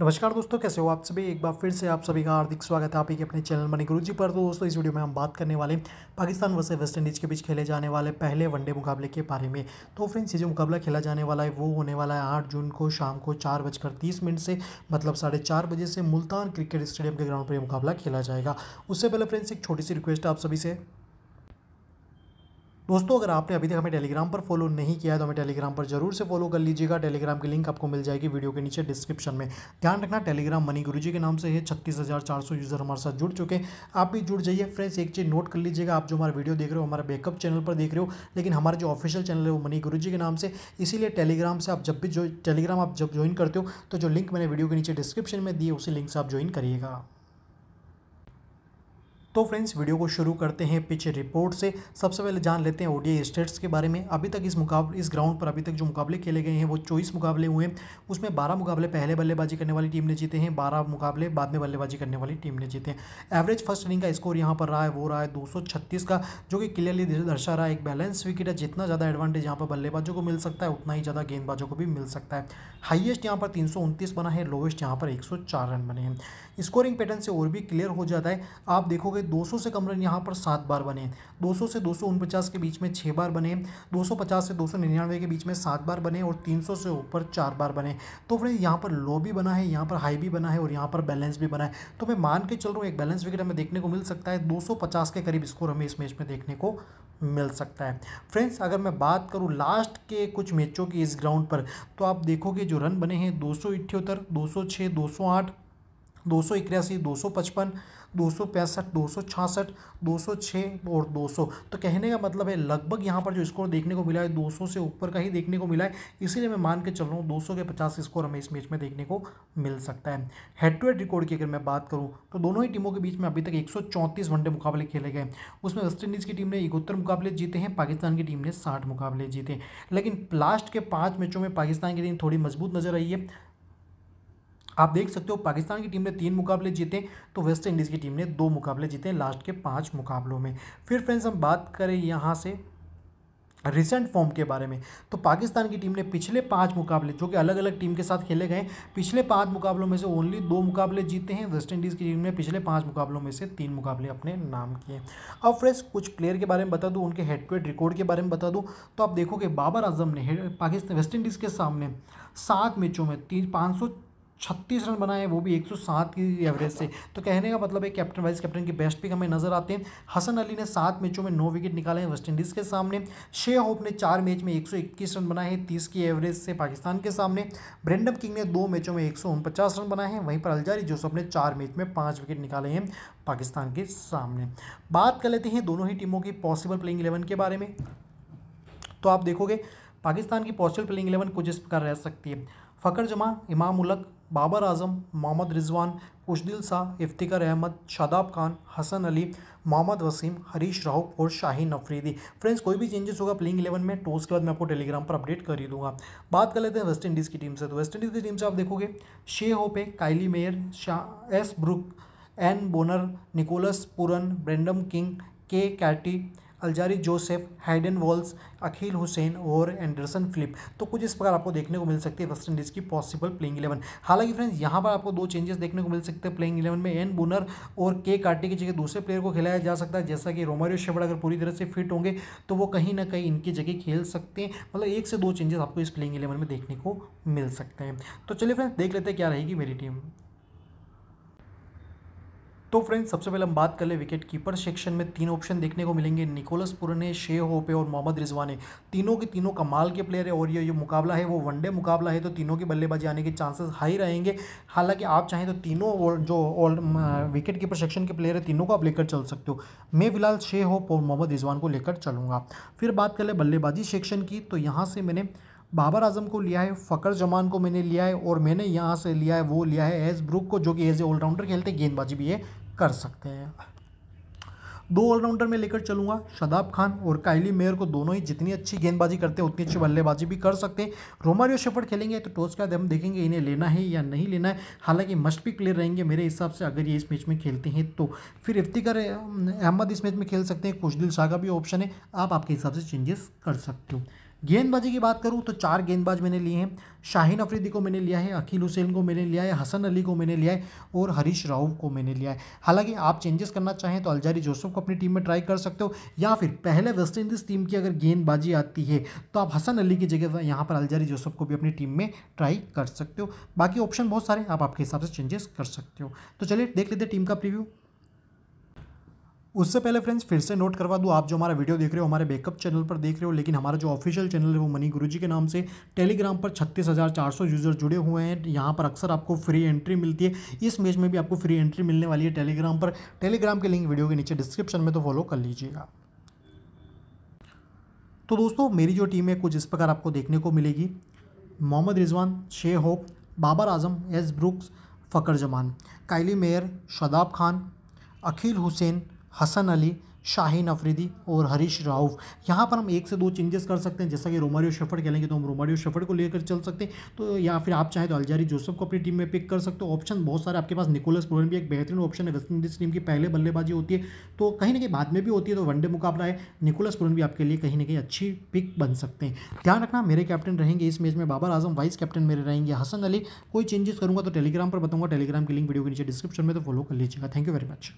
नमस्कार दोस्तों कैसे हो आप सभी एक बार फिर से आप सभी का हार्दिक स्वागत है आप ही के अपने चैनल मनी गुरु जी पर तो दोस्तों इस वीडियो में हम बात करने वाले पाकिस्तान वर्सेस वेस्ट इंडीज़ के बीच खेले जाने वाले पहले वनडे मुकाबले के बारे में तो फ्रेंड्स ये जो मुकाबला खेला जाने वाला है वो होने वाला है आठ जून को शाम को चार बजकर तीस मिनट से मतलब साढ़े चार बजे से मुल्तान क्रिकेट स्टेडियम के ग्राउंड पर यह मुकाबला खेला जाएगा उससे पहले फ्रेंड्स एक छोटी सी रिक्वेस्ट आप सभी से दोस्तों अगर आपने अभी तक हमें टेलीग्राम पर फॉलो नहीं किया है तो हमें टेलीग्राम पर जरूर से फॉलो कर लीजिएगा टेलीग्राम की लिंक आपको मिल जाएगी वीडियो के नीचे डिस्क्रिप्शन में ध्यान रखना टेलीग्राम मनी गुरु के नाम से है छत्तीस हजार चार सौ यूज़र हमारे साथ जुड़ चुके हैं आप भी जुड़ जाइए फ्रेंड्स एक चीज़ नोट कर लीजिएगा आप जो हमारा वीडियो देख रहे हो हमारे बैकअप चैनल पर देख रहे हो लेकिन हमारा जो ऑफिशियल चैनल है वो मनी गुरु के नाम से इसीलिए टेलीग्राम से आप जब भी जो टेलीग्राम आप जब ज्वाइन करते हो तो जो लिंक मैंने वीडियो के नीचे डिस्क्रिप्शन में दिए उसी लिंक से आप ज्वाइन करिएगा तो फ्रेंड्स वीडियो को शुरू करते हैं पिच रिपोर्ट से सबसे पहले जान लेते हैं ओडीआई स्टेट्स के बारे में अभी तक इस मुकाबले इस ग्राउंड पर अभी तक जो मुकाबले खेले गए हैं वो चौबीस मुकाबले हुए हैं उसमें बारह मुकाबले पहले बल्लेबाजी करने वाली टीम ने जीते हैं बारह मुकाबले बाद में बल्लेबाजी करने वाली टीम ने जीते हैं एवरेज फर्स्ट इनिंग का स्कोर यहाँ पर रहा है वो रहा है दो का जो कि क्लियरली दर्शा रहा है एक बैलेंस विकेट है जितना ज़्यादा एडवांटेज यहाँ पर बल्लेबाजों को मिल सकता है उतना ही ज़्यादा गेंदबाजों को भी मिल सकता है हाइएस्ट यहाँ पर तीन बना है लोवेस्ट यहाँ पर एक रन बने हैं स्कोरिंग पैटर्न से और भी क्लियर हो जाता है आप देखोगे 200 से कम रन यहाँ पर सात बार बने 200 से दो के बीच में छः बार बने 250 से 299 के बीच में सात बार बने और 300 से ऊपर चार बार बने तो फिर यहाँ पर लो भी बना है यहाँ पर हाई भी बना है और यहाँ पर बैलेंस भी बना है तो मैं मान के चल रहा हूँ एक बैलेंस विकेट हमें देखने को मिल सकता है पचास के करीब स्कोर हमें इस मैच में देखने को मिल सकता है फ्रेंड्स अगर मैं बात करूं लास्ट के कुछ मैचों की इस ग्राउंड पर तो आप देखोगे जो रन बने हैं दो सौ इट्ठ्योत्तर दो सौ छः दो सौ आठ दो सौ इक्यासी दो सौ पचपन दो सौ पैंसठ दो सौ छासठ दो सौ छः और दो सौ तो कहने का मतलब है लगभग यहाँ पर जो स्कोर देखने को मिला है दो सौ से ऊपर का ही देखने को मिला है इसीलिए मैं मान के चल रहा हूँ दो सौ के पचास स्कोर हमें इस मैच में देखने को मिल सकता है हेड टू हेड रिकॉर्ड की अगर मैं बात करूँ तो दोनों ही टीमों के बीच में अभी तक एक वनडे मुकाबले खेले गए उसमें वेस्टइंडीज़ की टीम ने इकहत्तर मुकाबले जीते हैं पाकिस्तान की टीम ने साठ मुकाबले जीते लेकिन लास्ट के पाँच मैचों में पाकिस्तान की टीम थोड़ी मजबूत नजर आई है आप देख सकते हो पाकिस्तान की टीम ने तीन मुकाबले जीते तो वेस्ट इंडीज़ की टीम ने दो मुकाबले जीते लास्ट के पाँच मुकाबलों में फिर फ्रेंड्स हम बात करें यहाँ से रिसेंट फॉर्म के बारे में तो पाकिस्तान की टीम ने पिछले पांच मुकाबले जो कि अलग अलग टीम के साथ खेले गए पिछले पांच मुकाबलों में से ओनली दो मुकाबले जीते हैं वेस्ट इंडीज़ की टीम ने पिछले पांच मुकाबलों में से तीन मुकाबले अपने नाम किए अब फ्रेंड्स कुछ प्लेयर के बारे में बता दूँ उनके हेड टू हेड रिकॉर्ड के बारे में बता दूँ तो आप देखोगे बाबर आजम ने पाकिस्तान वेस्ट इंडीज़ के सामने सात मैचों में तीन छत्तीस रन बनाए वो भी 107 की एवरेज से तो कहने का मतलब है कैप्टन वाइस कैप्टन के बेस्ट पिक हमें नजर आते हैं हसन अली ने सात मैचों में नौ विकेट निकाले हैं वेस्टइंडीज़ के सामने शे होप ने चार मैच में 121 रन बनाए हैं तीस की एवरेज से पाकिस्तान के सामने ब्रेंडम किंग ने दो मैचों में एक रन बनाए हैं वहीं पर अलजारी जोसफ ने चार मैच में पाँच विकेट निकाले हैं पाकिस्तान के सामने बात कर लेते हैं दोनों ही टीमों की पॉसिबल प्लेइंग इलेवन के बारे में तो आप देखोगे पाकिस्तान की पॉसिबल प्लेइंग इलेवन कुछ इस प्रकार रह सकती है फ़कर जमा इमाम उलक बाबर आजम मोहम्मद रिजवान कुशदिल शाह इफ्तिकार अहमद शादाब खान हसन अली मोहम्मद वसीम हरीश राव और शाहीन अफरीदी फ्रेंड्स कोई भी चेंजेस होगा प्लेइंग इलेवन में टॉस के बाद मैं आपको टेलीग्राम पर अपडेट कर ही दूंगा बात कर लेते हैं वेस्ट इंडीज़ की टीम से तो वेस्ट इंडीज़ की टीम से आप देखोगे शे होपे काइली मेयर शाह एस Brooks N Bonner Nicholas Pooran Brandon King K Carty Alzarri Joseph Hayden Walsh Akeal Hosein और एंडरसन फिलिप तो कुछ इस प्रकार आपको देखने को मिल सकती है वेस्ट इंडीज़ की पॉसिबल प्लेइंग इलेवन हालांकि फ्रेंड्स यहाँ पर आपको दो चेंजेस देखने को मिल सकते हैं प्लेइंग इलेवन में एन बुनर और के कार्टी की जगह दूसरे प्लेयर को खिलाया जा सकता है जैसा कि रोमारियो शेवड़ अगर पूरी तरह से फिट होंगे तो वो कहीं ना कहीं इनकी जगह खेल सकते हैं मतलब एक से दो चेंजेस आपको इस प्लेइंग इलेवन में देखने को मिल सकते हैं तो चलिए फ्रेंड्स देख लेते हैं क्या रहेगी मेरी टीम तो फ्रेंड्स सबसे पहले हम बात कर ले विकेट कीपर सेक्शन में तीन ऑप्शन देखने को मिलेंगे निकोलस पुरने शे होपे और मोहम्मद रिजवाने तीनों के तीनों कमाल के प्लेयर है और ये जो मुकाबला है वो वनडे मुकाबला है तो तीनों की बल्लेबाजी आने के चांसेस हाई रहेंगे हालांकि आप चाहें तो तीनों जो ऑल विकेट कीपर सेक्शन के प्लेयर है तीनों को आप लेकर चल सकते हो मैं फिलहाल शे होप और मोहम्मद रिजवान को लेकर चलूँगा फिर बात कर ले बल्लेबाजी सेक्शन की तो यहाँ से मैंने बाबर आजम को लिया है फ़कर जमान को मैंने लिया है और मैंने यहाँ से लिया है वो लिया है एस ब्रुक को जो कि एज ए ऑलराउंडर खेलते गेंदबाजी भी है कर सकते हैं दो ऑलराउंडर में लेकर चलूंगा शदाब खान और कायली मेयर को दोनों ही जितनी अच्छी गेंदबाजी करते हैं उतनी अच्छी बल्लेबाजी भी कर सकते हैं रोमारियो शेफर्ड खेलेंगे तो टॉस का हम देखेंगे इन्हें लेना है या नहीं लेना है हालांकि मस्ट भी क्लियर रहेंगे मेरे हिसाब से अगर ये इस मैच में खेलते हैं तो फिर इफ्तिकार अहमद इस मैच में खेल सकते हैं खुशदिल शाह का भी ऑप्शन है आप आपके हिसाब से चेंजेस कर सकते हो गेंदबाजी की बात करूँ तो चार गेंदबाज मैंने लिए हैं शाहीन अफरीदी को मैंने लिया है अखिल हुसैन को मैंने लिया है हसन अली को मैंने लिया है और हरीश राव को मैंने लिया है हालांकि आप चेंजेस करना चाहें तो अलजारी जोसफ को अपनी टीम में ट्राई कर सकते हो या फिर पहले वेस्ट इंडीज़ टीम की अगर गेंदबाजी आती है तो आप हसन अली की जगह यहाँ पर अलजारी जोसफ को भी अपनी टीम में ट्राई कर सकते हो बाकी ऑप्शन बहुत सारे आप आपके हिसाब से चेंजेस कर सकते हो तो चलिए देख लेते टीम का प्रिव्यू उससे पहले फ्रेंड्स फिर से नोट करवा दूँ आप जो हमारा वीडियो देख रहे हो हमारे बैकअप चैनल पर देख रहे हो लेकिन हमारा जो ऑफिशियल चैनल है वो मनी गुरु के नाम से टेलीग्राम पर छत्तीस यूज़र जुड़े हुए हैं यहाँ पर अक्सर आपको फ्री एंट्री मिलती है इस मैच में भी आपको फ्री एंट्री मिलने वाली है टेलीग्राम पर टेलीग्राम के लिंक वीडियो के नीचे डिस्क्रिप्शन में तो फॉलो कर लीजिएगा तो दोस्तों मेरी जो टीम है कुछ इस प्रकार आपको देखने को मिलेगी Mohammad Rizwan Shai Hope Babar Azam S Brooks Fakhar Zaman Kyle Mayers Shadab Khan Akeal Hosein Hasan Ali Shaheen Afridi और हरीश राउफ यहाँ पर हम एक से दो चेंजेस कर सकते हैं जैसा कि रोमारियो शफड़ कहेंगे तो हम रोमारियो शफड को लेकर चल सकते हैं तो या फिर आप चाहे तो अलजारी जोसेफ को अपनी टीम में पिक कर सकते हो ऑप्शन बहुत सारे आपके पास निकोलस प्रोन भी एक बेहतरीन ऑप्शन है वेस्ट इंडीज़ टीम की पहले बल्लेबाजी होती है तो कहीं ना कहीं बाद में भी होती है तो वनडे मुकाबला है निकोलस प्रोन भी आपके लिए कहीं ना कहीं अच्छी पिक बन सकते हैं ध्यान रखना मेरे कैप्टन रहेंगे इस मैच में बाबर आजम वाइस कैप्टन मेरे रहेंगे हसन अली कोई चेंजेस करूँगा तो टेलीग्राम पर बताऊँगा टेलीग्राम की लिंक वीडियो के नीचे डिस्क्रिप्शन में तो फॉलो कर लीजिएगा थैंक यू वेरी मच